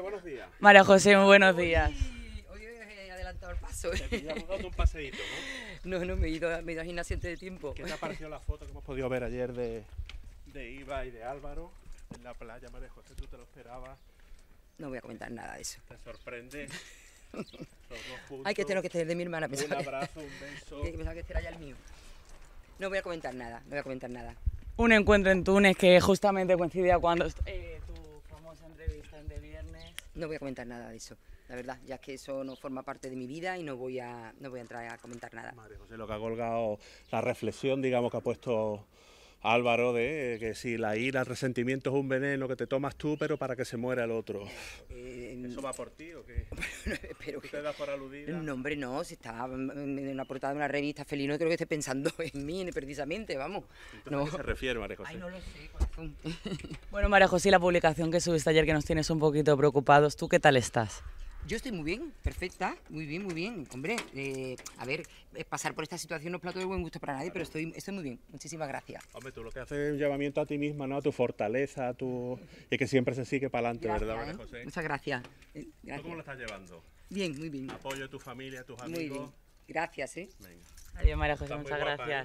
buenos días. María José, muy buenos días. Hoy, he eh, adelantado el paso. Te dado un paseíto, ¿no? No, no, me he ido, a gimnasio antes de tiempo. ¿Qué te ha parecido la foto que hemos podido ver ayer de, de Iva y de Álvaro en la playa, María José? ¿Tú te lo esperabas? No voy a comentar nada de eso. ¿Te sorprende? Hay que tener que tener de mi hermana. Un abrazo, un beso. que era ya el mío. No voy a comentar nada, no voy a comentar nada. Un encuentro en Túnez que justamente coincidía cuando... Eh, de Viernes. No voy a comentar nada de eso, la verdad, ya que eso no forma parte de mi vida y no voy a, no voy a entrar a comentar nada. Madre, José, lo que ha colgado, la reflexión, digamos, que ha puesto Álvaro, de que si la ira, el resentimiento es un veneno que te tomas tú, pero para que se muera el otro. Eh, ¿Eso va por ti o qué? pero que... te das por aludida? No, hombre, no, si está en una portada de una revista felino, no creo que esté pensando en mí precisamente, vamos. ¿A qué se refiere, María José? Ay, no lo sé, corazón. bueno, María José, la publicación que subiste ayer que nos tienes un poquito preocupados, ¿tú qué tal estás? Yo estoy muy bien, perfecta, muy bien, muy bien. Hombre, eh, a ver, eh, pasar por esta situación no es plato de buen gusto para nadie, pero estoy, estoy muy bien. Muchísimas gracias. Hombre, tú lo que haces es un llamamiento a ti misma, ¿no? A tu fortaleza, a tu... Y que siempre se sigue para adelante, ¿verdad, María Muchas gracias. Eh, cómo lo estás llevando? Bien, muy bien. Apoyo a tu familia, a tus amigos. Muy bien. Gracias, ¿eh? Adiós, María José, muchas gracias.